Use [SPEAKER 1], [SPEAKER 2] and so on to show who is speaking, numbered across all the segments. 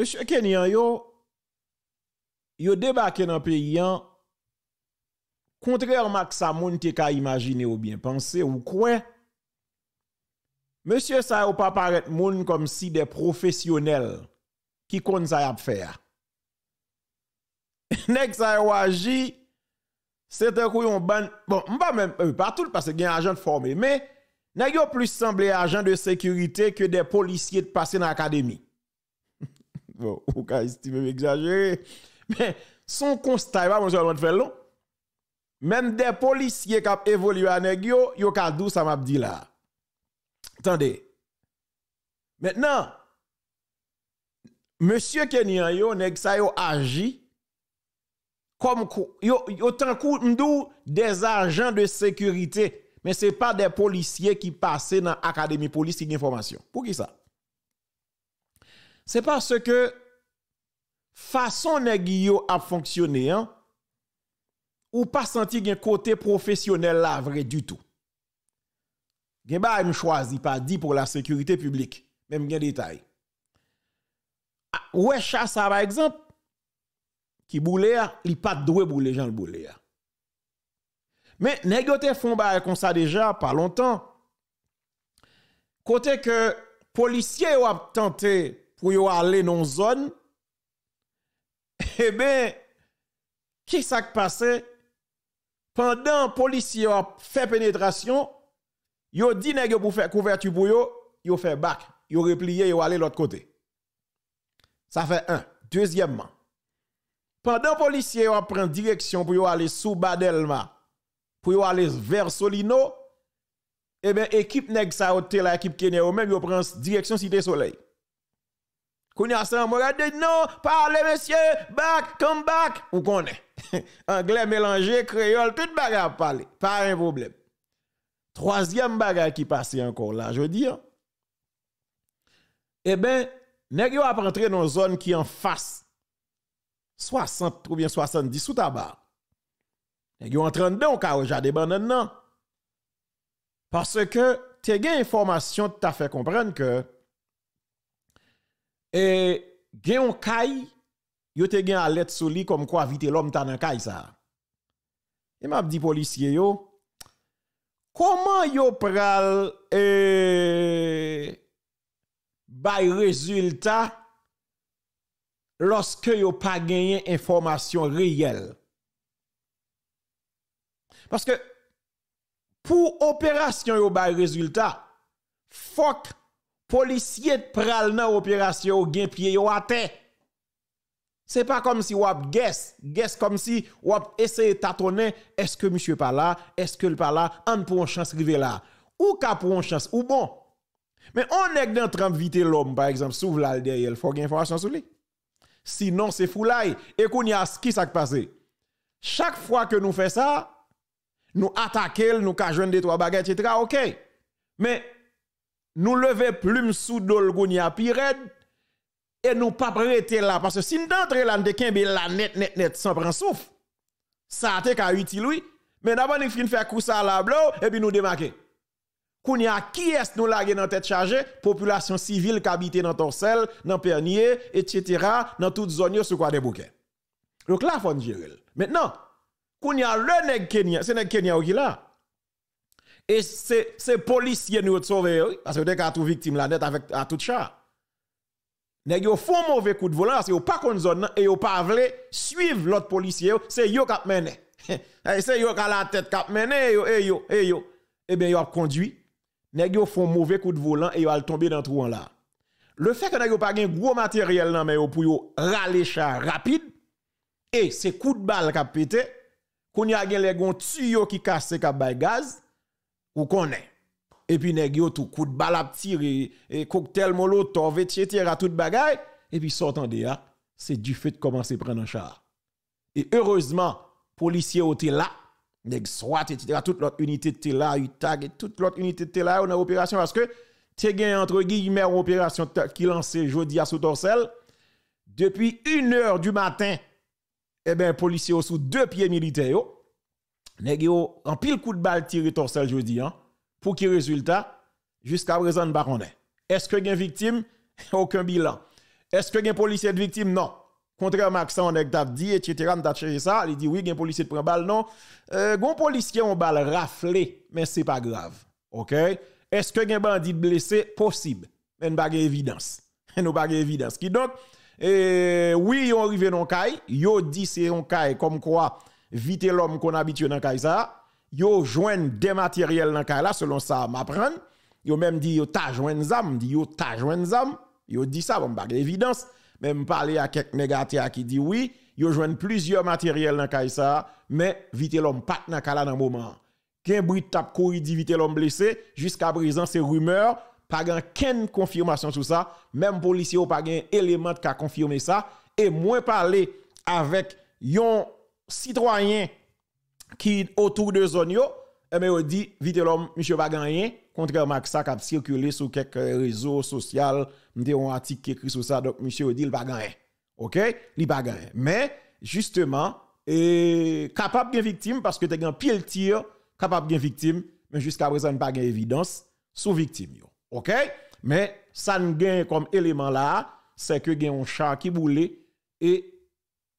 [SPEAKER 1] Monsye ken yon yo, yo debake nan pe yon, kontrèr mak sa moun te ka imagine ou bien pense ou kwen, monsye sa yo pa paret moun kom si de profesyonel ki kon sa yap fè ya. Nèk sa yo aji, se te kou yon ban, bon, mba mwen, mwen pa tout, mwen pa se gen ajan de forme, mwen, nèk yo plus semblè ajan de sekurite ke de polisye de pase nan akademik. Bon, ou ka estime m'exagerer. Men, son konstaye pa moun se anwad fèl loun. Men de polisye kap evolu aneg yo, yo ka dou sa m'abdi la. Tande. Mètnen. Monsye kenyan yo neg sa yo aji. Kom kou, yo ten kou mdou des ajan de sekurite. Men se pa de polisye ki pase nan akademi polisye ni informasyon. Pou ki sa? Mwen. se pa se ke fason negyo ap fonksyonen ou pa santi gen kote profesyonel la vre du tout. Gen ba yon chwazi pa di pou la sekurite publik, menm gen detay. Ah, ou e chasa ba ekzamp, ki boule ya, ah, li pat dwe boule jan boule ya. Ah. Men negyo te fon ba yon konsa deja pa lontan, kote ke policye wap tante pour y aller dans la zone, eh bien, qui s'est passé? Pendant les policiers ont fait pénétration, ils ont dit que pour faire couverture pour eux, ils ont fait back, ils ont replié, ils ont allé de l'autre côté. Ça fait un. Deuxièmement, pendant les policiers ont pris direction pour aller sous Badelma, pour aller vers Solino, eh bien, équipe nèg sa la équipe Kenya, même ils pris direction Cité Soleil. Kouni Aslan, moi, dit non, parlez, monsieur, back, come back. Vous connaissez. Anglais mélangé, créole, tout bagarre parler. Pas un problème. Troisième bagarre qui passe encore là, je dire, Eh bien, nèg yo ap rentre dans zone qui en face 60 ou bien 70 sous tabac. Nèg yo entre dedans au jade banane nan. Parce que te gen information t'a fait comprendre que E gen yon kay, yo te gen alet soli kom kwa vite lom ta nan kay sa. E map di polisye yo, koman yo pral e, bay rezultat loske yo pa genyen informasyon reyel. Paske, pou operasyon yo bay rezultat, fok policiers pral dans opération gen pied yo C'est pas comme si wap guess, guess comme si wap de tâtonner est-ce que monsieur pas là, est-ce que le pas là, on pour une chance là. Ou ka pour chance ou bon. Mais on est dans de vite l'homme par exemple, s'ouvre là il faut une information sur lui. Sinon c'est laï. et qu'on y a qui s'est passé. Chaque fois que nous faisons ça, nous attaquons, nous cajouen des trois baguettes, etc. OK. Mais nous lever plume sous Dolgonia Pired et nous pas prêter là. Parce que si nous entrons là, nous kembe là net, net, net, sans prendre souffle. Ça a été utile, oui. Mais d'abord, nous faisons faire à la là, et puis nous démarquer. Kounia, qui est ce nous l'avons dans tête chargée? Population civile qui habite dans Torsel, dans Pernier, etc., dans toute zone sur quoi des bouquets. Donc là, il faut dire. Maintenant, Kounia, le nèg Kenya, c'est nèg Kenya qui là. Et c'est les policiers nous ont sauvés, parce que vous avez tout victime là net avec à tout chat. Nèg yo font mauvais coup de volant c'est pas kon zone et yo pas suivre l'autre policier, c'est yo qui mené. c'est yo qui la tête qui mené yo et yo et yo. Eh bien yo a conduit. Nèg yo font mauvais coup de volant et yo allez tomber dans trou là. Le fait que nèg yo pas gen gros matériel nan mais pour yo râler chat rapide et c'est coup de balle qui pété, qu'on y a gen les gon tuyaux qui cassé qui bay gaz ou connaît. E e et puis nèg yo tout coup de balle à tirer et cocktail molotov etc. tout bagay et puis sortant de là, c'est du fait de commencer prendre un char. E et heureusement, policiers étaient là, nèg SWAT etc. toute l'autre unité était là, UTAG et toute l'autre unité était là dans opération parce que t'es entre guillemets opération qui lançait jeudi à sous torsel depuis une heure du matin. et eh bien, policiers sous deux pieds militaires nèg a en pile coup de balle tiré torsel jodi hein pour qui résultat jusqu'à présent ne pas Est-ce que une victime aucun bilan. Est-ce que un policier de victime non. Contrairement à ça on a dit etc. on a cherché ça, il dit oui un policier de prend balle non. Euh, un policier on balle raflé mais c'est pas grave. OK Est-ce que un bandit blessé possible mais pas évidence. Nous pas évidence. Qui donc Oui, oui, ils arrivés dans caille, yo dit c'est un caille comme quoi vite l'homme qu'on habitue dans kay yo joine des matériels dans le selon ça m'apprendre yo même dit yo ta joine zam dit yo ta jouen zam yo dit ça bon de évidence même parler à quelques négatifs qui dit oui yo jouen plusieurs matériels dans kaisa, mais vite l'homme pas dans kay dans dans moment qu'un bruit tap courir dit vite l'homme blessé jusqu'à présent c'est rumeur pas aucune confirmation sur ça même policier pas un élément qui a confirmé ça et moins parler avec yon citoyens qui autour de zone yo, eh bien, dit vite l'homme monsieur va gagner contrairement à ça qui a circulé sur quelques réseaux sociaux, on un article qui écrit sur ça donc monsieur dit il va gagner. OK? Il va gagner. Mais justement est capable de victime parce que tu as pile tir capable de victime mais jusqu'à présent pas d'évidence. évidence sous victime OK? Mais ça ne gagne comme élément là, c'est que a un chat qui boule et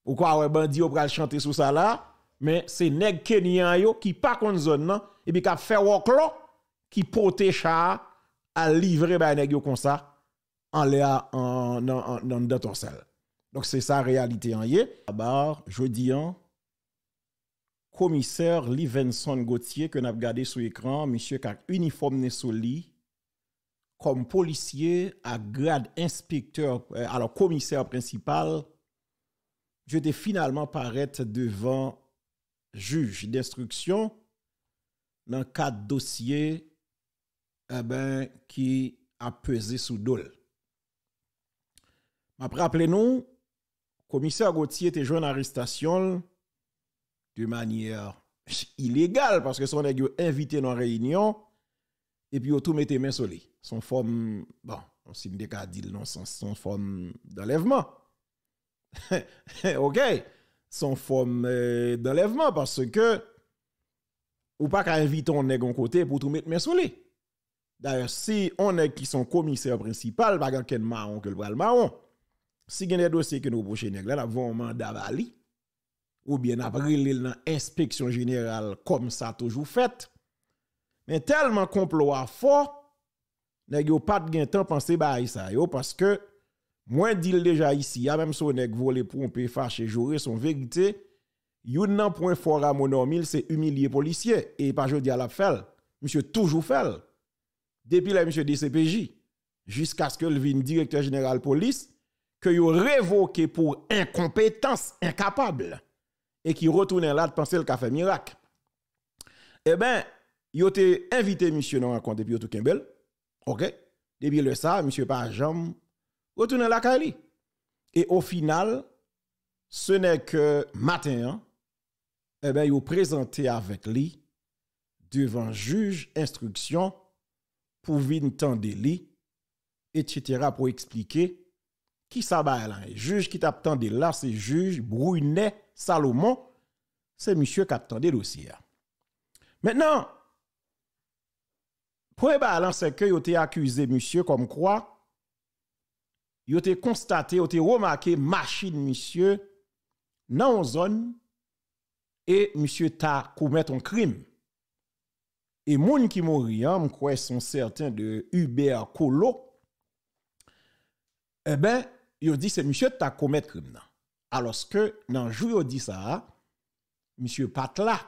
[SPEAKER 1] ou quoi, ouais, bandi, ou pral chanter sous ça là. Mais c'est nèg Kenyan yo qui pas kon zone nan, et puis qui fait wok lo, qui pote cha à livrer ba nèg yo comme ça, en l'air, en, dans ton sel. Donc c'est ça réalité en yé. Bar, jeudi an, hein, commissaire Livenson Gauthier que n'a regardé sur écran, monsieur qui a uniforme né sous lit comme policier à grade inspecteur euh, alors commissaire principal Je te finalman parete devan juj d'instruksyon nan kat dosye ki eh apweze sou dole. Ma pre aple nou, komiseur Gauthier te joun aristasyon l de manye ilegal paske son e gyon invite nan reyinyon e pi yo tou mette men sole. Son form, bon, si mdeka a dil non, son form d'alèveman. OK, son forme euh, d'enlèvement parce que ou pas qu'à inviter on nèg côté pour tout mettre sur sous lui. D'ailleurs, si on est qui sont commissaire principal, pas bah, ken marron que le bras marron. Si gen des dossiers que nous poche nèg là, là vont mandat ou bien après dans inspection générale comme ça toujours fait. Mais tellement complot à fort, nèg yo pas de temps penser à ça parce que Mwen dil deja isi, a menm so nek vole pou mpe fache jore son vekite, yon nan pou enfora mounon mil se umilie polisye, e pa jodi alap fel, msye toujou fel. Depi la msye DCPJ, jisk aske lvin direktor general polis, ke yon revoke pou enkompetans enkapable, e ki rotounen la t'pense lka fe mirak. E ben, yote invite msye nan akonte pi otou kembel, ok, depi le sa, msye pa jom, Wotounen la ka li? E o final, se ne ke matin an, e eh ben yon prezante avet li devan juj, instruksyon, pou vin tende li, et chetera pou eksplike ki sa ba elan. Juj ki tap tende la, se juj, broune, salomon, se misye kap tende dosi ya. Men nan, pou e ba alansen ke yon te akuse misye kom kwa, yo te konstate, yo te romake machin misye nan o zon e misye ta koumet an krim e moun ki mori an, mkwè son certain de Uber Kolo e eh ben, yo di se misye ta koumet krim nan aloske nan jou yo di sa misye pat la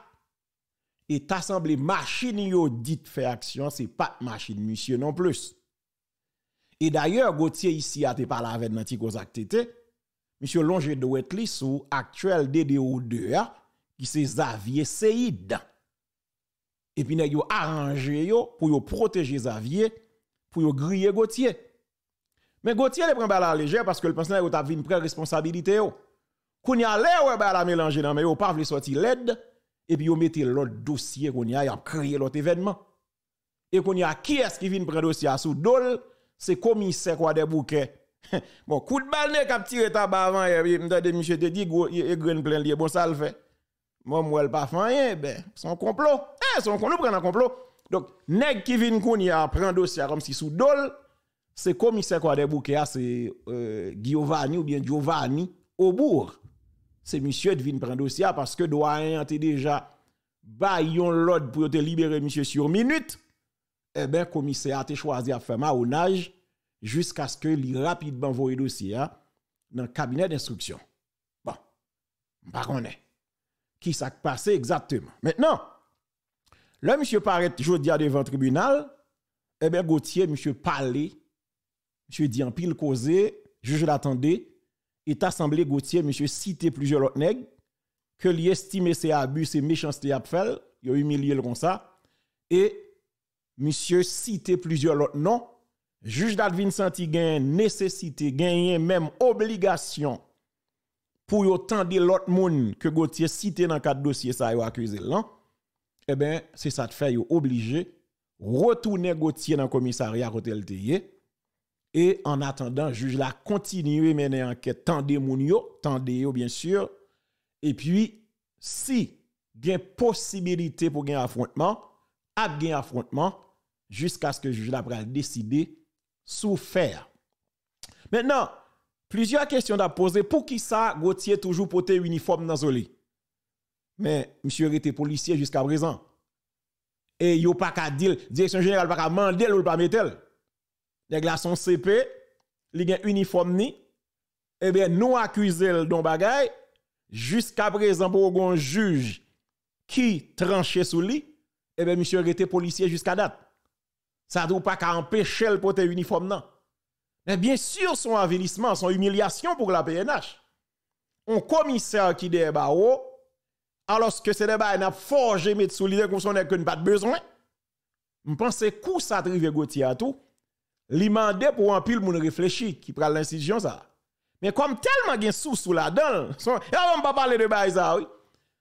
[SPEAKER 1] e tasamble machin yo dit fè aksyon se pat machin misye nan plus Et d'ailleurs, Gauthier ici a te parlé avec Nanti Kozak Tete, monsieur Longe de Wetli sous actuel DDO2, qui c'est Xavier Seid. Et puis, il a arrangé pour protéger Xavier, pour griller Gauthier. Mais Gauthier il prend la légère parce que le pense qu'il a une responsabilité. Quand il a l'air, ouais, bah, la mélanger mais il pas sortir l'aide. Et puis, il mettez l'autre dossier qu'on y a, il a créé l'autre événement. Et il y a qui est-ce qui vient prendre dossier à sous dol c'est commissaire quoi des bouquets. bon, coup de balle ne cap tiré tabac avant, eh m'dade monsieur te dit, et grain plein lié, bon ça le fait. Moi, moi, le pas fait eh ben, son complot. Eh, son complot, prend un complot. Donc, nèg qui vient qu'on y dossier comme si sous dol, c'est commissaire quoi des bouquets, ah, c'est euh, Giovanni ou bien Giovanni au bourg. C'est monsieur qui vient prendre dossier ah, parce que doyen a déjà baillon l'ordre pour te libérer monsieur sur minute eh bien, le commissaire a été choisi à faire maronnage jusqu'à ce que lui rapidement voie le dossier hein, dans le cabinet d'instruction. Bon, par on est. Qui s'est passé exactement? Maintenant, le monsieur paraît jeudi devant le tribunal, eh bien, Gauthier, monsieur parlé, monsieur dit en pile causé, juge l'attendait, et assemblé Gauthier, monsieur cité plusieurs autres nègres, que lui estime ses abus, et méchancetés à faire, il a humilié le comme ça, et misye cite plizye lot non, juj dat Vincenti gen nesecite, gen yen menm obligasyon pou yo tende lot moun ke Gauthier cite nan kat dosye sa yo akwize lan, e ben, se sa te fe yo oblige, retoune Gauthier nan komisari a Rotelteye, e en atendan, juj la kontinuye menen anket tende moun yo, tende yo, bien sur, e pi, si gen posibilite pou gen afrontman, ap gen afrontman, jusqu'à ce que le juge l'a décide décider sous Maintenant, plusieurs questions à poser. Pour qui ça, Gauthier toujours porté uniforme dans lit? Mais monsieur était policier jusqu'à présent. Et il n'y a pas qu'à dire, direction générale pas qu'à le ou pas mettre. Les gars sont CP, ils uniforme ni. Eh bien, nous accusons le bagay. Jusqu'à présent, pour un juge qui tranchait sous lui, eh bien, monsieur était policier jusqu'à date ça ne doit pas qu'à empêcher le porter uniforme non. Mais bien sûr, son avilissement, son humiliation pour la PNH. Un commissaire qui débat, oh, alors que ce débat n'a forgé mettre sous l'idée qu'on s'en est pas de besoin. Je pense que ça arrive Gauthier à tout. L'imandé pour un pile moun réfléchir qui prend l'incision ça. Mais comme tellement gen sous sous la dent, on pas parler de ça oui.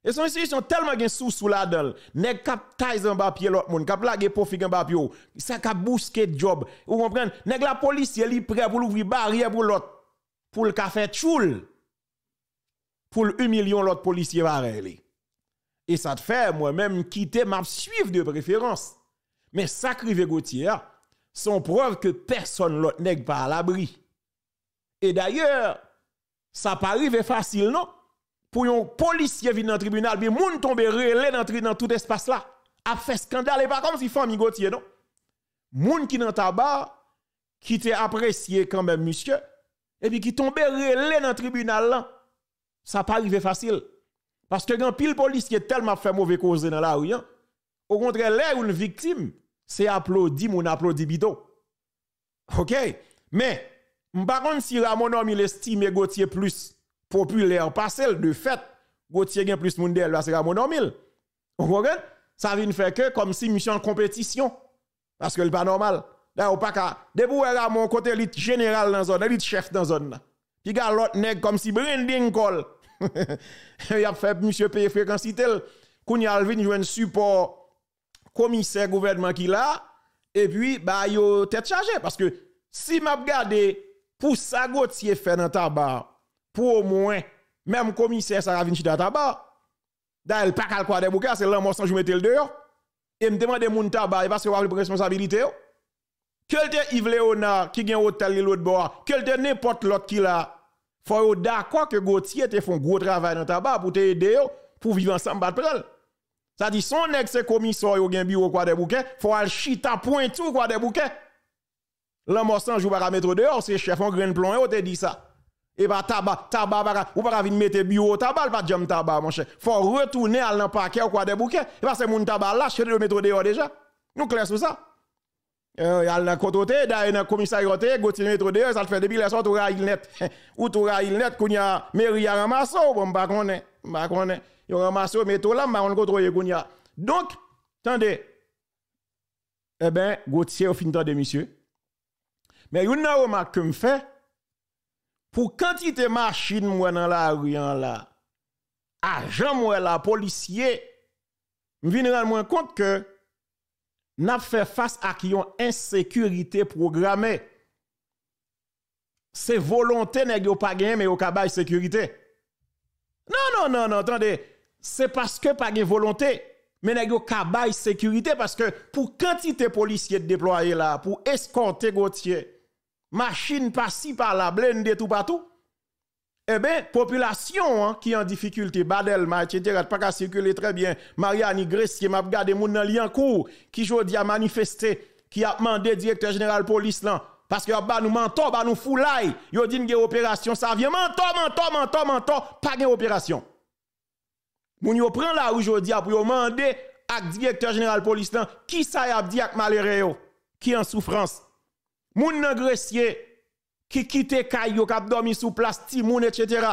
[SPEAKER 1] Et son institution tellement gen sous sous la dedans nèg cap taise en bas pied l'autre monde, cap laguer profit en bas pied, ça cap bousquer job. Vous comprenez? Nèg la police li prêt pour ouvrir barrière pour l'autre pour le café choule, pour humilier l'autre policier pareil. Et ça te fait moi-même quitter m'a suivre de préférence. Mais ça crive Gauthier son preuve que personne l'autre nèg pas à l'abri. Et d'ailleurs, ça pas facile non? pour un policier venir dans le tribunal, mais moun tombe relè dans, dans tout espace là. A fait scandale, et pas comme si famille Gauthier, non? Moun qui dans tabac, qui te apprécié quand même, monsieur, et puis qui tombe relais dans le tribunal là. Ça pas arrivé facile. Parce que quand pile policier tellement fait mauvais cause dans la rue, hein. au contraire, là une victime, c'est applaudi, mon applaudi bidon. OK? Mais, par contre si Ramon homme il estime Gauthier plus populaire celle de fait Gauthier gagne plus monde là c'est pas normal Vous comprenez Ça vient faire que comme si mission en compétition parce que le pas normal. Là au pas qu'à là mon côté lit général dans zone, lit chef dans zone Qui a l'autre nèg comme si branding call. Il a fait monsieur payer fréquence tel Kounia Alvin joue un support commissaire gouvernement qui là et puis bah yo tête chargée parce que si m'a regardé pour ça Gauthier fait dans tabac pour au moins, même commissaire Saravine Chita tabac d'ailleurs, pas qu'à quoi des bouquins, c'est l'amour sans je mettre le dehors. Et me demande mon tabac, parce que vous avez responsabilité. Quel te Yves Léonard qui gagne hôtel l'autre bord, quel te n'importe l'autre qui l'a. Faut d'accord que Gauthier te font gros travail dans tabac pour t'aider pour vivre ensemble Ça dit son ex commissaire ou gen bureau quoi des bouquets, faut al chita point tout quoi des bouquets. L'homme sans je mettre dehors, c'est chef en grain plomb, il te dit ça. Et eh bah tabac, tabac, bah, ou pas venir mettre bureau tabac, pas jam tabac, mon cher. Faut retourner à l'an paquet ou quoi des bouquets. Et eh bah c'est mon tabac là, je le mettre dehors déjà. Nous clair sur ça. il euh, y a kotote, da yon nan commissariat, goti métro de, ça le fait depuis la soirée, tout il net. ou tout il net, kounya, mairie a ramassé, bon, Il y a un Yon ramassé, metro là, bah, on konnen kontroye kounya. Donc, attendez. eh ben, Gauthier au fin de monsieur. Mais yon nan remarque que fait pour quantité machine moi dans la rue hein, là agent moi la policier compte que n'a fait face à qui ont insécurité programmée c'est volonté nèg pas pas mais au sécurité non non non non attendez c'est parce que pas de volonté mais nèg yo de sécurité parce que pour quantité policiers déployés là pour escorter Gauthier machine pas si par la blende tout partout, eh bien, population hein, qui en difficulté, Badelma, etc., pas qu'à circuler très bien. Mariani qui m'a regardé mon lien cour, qui jodi a manifesté, qui a demandé directeur général police là, parce que ah, ba nous mentor, ba nous foulay, yo dit une opération, ça vient mentor, mentor, mentor, mentor, pas une opération. Moun prend la rue jodi a pour demander à directeur général police là, qui ça a dit avec qui en souffrance moun nan qui quitte kayo k'ap dormi sous place timoun etc.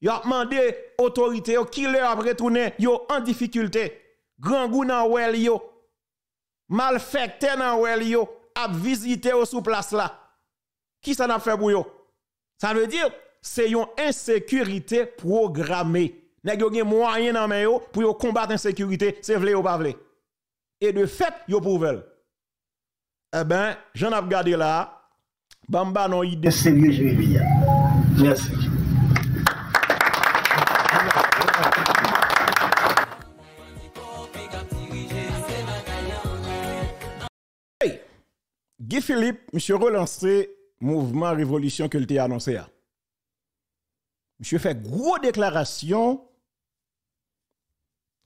[SPEAKER 1] Yo a demandé autorité yo qui leur a retourné yo en difficulté. Grand goût nan wel yo. Malfecté nan wel yo a visité yo sous place là. Qui ça n'a fait pour yo? Ça veut dire c'est une insécurité programmée. Nèg yo moyen nan men pour combattre insécurité, c'est vle ou pas vle. Et de fait, yo prouvel. E ben, jen ap gade la, bamba nan ide se mye jwe biyan. Mersi. Gifilip, msye relansè mouvment revolutyon ke lte anonsè a. Msye fè gwo deklarasyon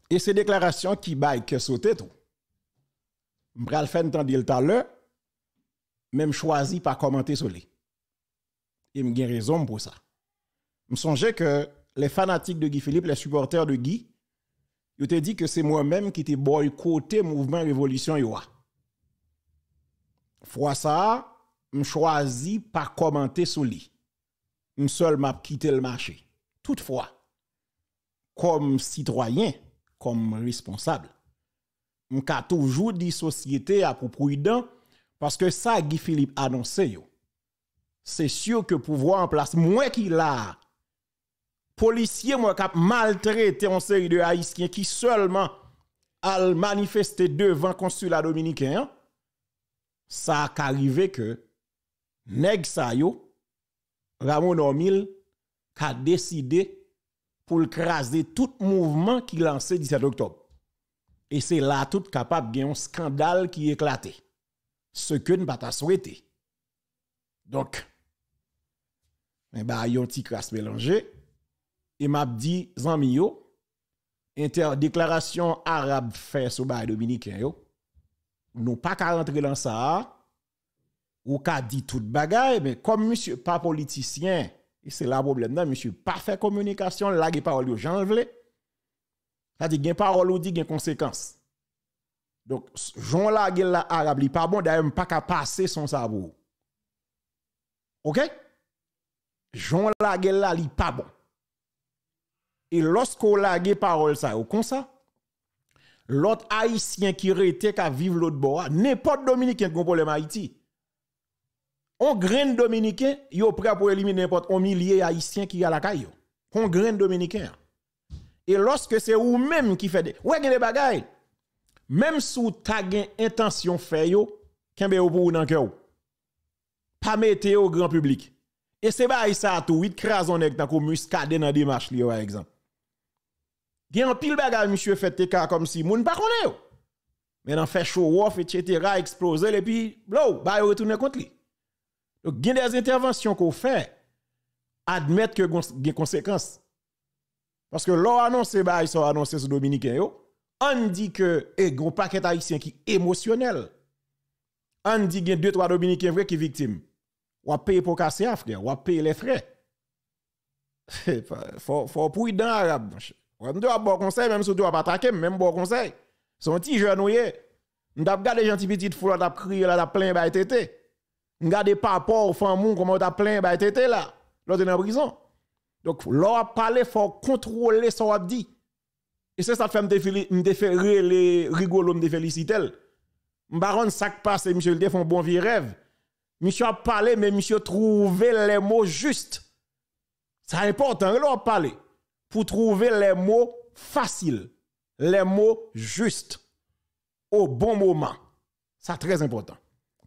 [SPEAKER 1] e se deklarasyon ki bay ke sote tou. Mpralfen tan di lta lè, même choisi pas commenter sur lui. Il me raison pour ça. Je songeais que les fanatiques de Guy Philippe, les supporters de Guy, ils ont dit que c'est moi-même qui t'ai boycotté le mouvement révolution yoa. Fois ça, je choisi pas commenter sur lui. Je seul m'a quitter le marché. Toutefois, comme citoyen, comme responsable, je toujours dit société à propos prudent Paske sa Gifilip anonse yo, se syo ke pou vwa an plas, mwen ki la, polisye mwen kap maltre ten yon seri de Aiskin, ki selman al manifeste devan konsula dominikyan, sa ka rive ke neg sa yo, Ramon Omil ka deside pou l kras de tout mouvment ki lanse 17 oktob. E se la tout kapap gen yon skandal ki eklate. ce que nous pas souhaité. Donc, mais eh bah, ben, yon ti crasse mélangé. Et m'a dit, zami inter déclaration arabe fait sur bail dominicain yo. Nous pas qu'à rentrer dans ça. Ou qu'à dit le bagaille, mais comme monsieur pas politicien, et c'est là le problème, non, monsieur pas fait communication, là, il parole gens, le Ça dit, gen parole ou dit, gen conséquence. Donk, joun lage la arable li pa bon, da yon pa ka pase son sabou. Ok? Joun lage la li pa bon. E losk ou lage parol sa, ou kon sa, lot aisyen ki rete ka vive lout bo a, nepot dominiken konponle ma iti. On grene dominiken, yo prea pou elimine nepot, on mi liye aisyen ki yalaka yo. On grene dominiken. E losk se ou menm ki fe de, we gen de bagay, même si vous avez intention fait yo, kembe yo pour nan cœur. Pas mettez au grand public. Et c'est pas ça tout, vite crason nèg tan le muscade dans démarche li par exemple. a un pile bagage monsieur fait cas comme si moun pas connaît pas. Mais nan fait show off etc. exploser et puis blow, ba yo retourner contre lui. Donc a des interventions qu'on fait admettre que des conséquences. Parce que l'on annonce bah ils sont annoncés sur Dominique. yo. An di ke e gro paket haisyen ki emosyonel An di gen 2-3 Dominikien vre ki viktim Wap paye pou kase af gen Wap paye le fre Fò pou idan Arab Mwen de wap bon konsey Mwen mwen sou de wap atake Mwen mwen bon konsey Son ti je anoye Mwen tap gade janti piti Fò lò tap kri Lò tap plen ba etete Mwen gade pa por Fò an moun Koman tap plen ba etete la Lò te nan brison Fò lò ap pale Fò kontrole sa wap di Et c'est ça que fait me les félicite. me féliciter. Baron sac passe, monsieur le un bon vieux rêve. Monsieur a parlé, mais monsieur a trouvé les mots justes. C'est important, hein, il a parlé. Pour trouver les mots faciles, les mots justes, au bon moment. C'est très important.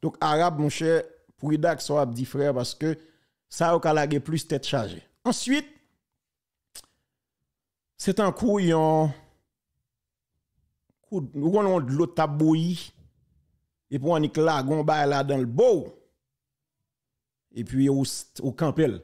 [SPEAKER 1] Donc, arabe, mon cher, pour Idak, soit dit frère, parce que ça a plus tête chargée. Ensuite, Sè tan kou yon, kou nou gwanon d'lout tabouyi, epi wan ik la, gwan bay la dan l'bou, epi ou kampel, epi ou kampel,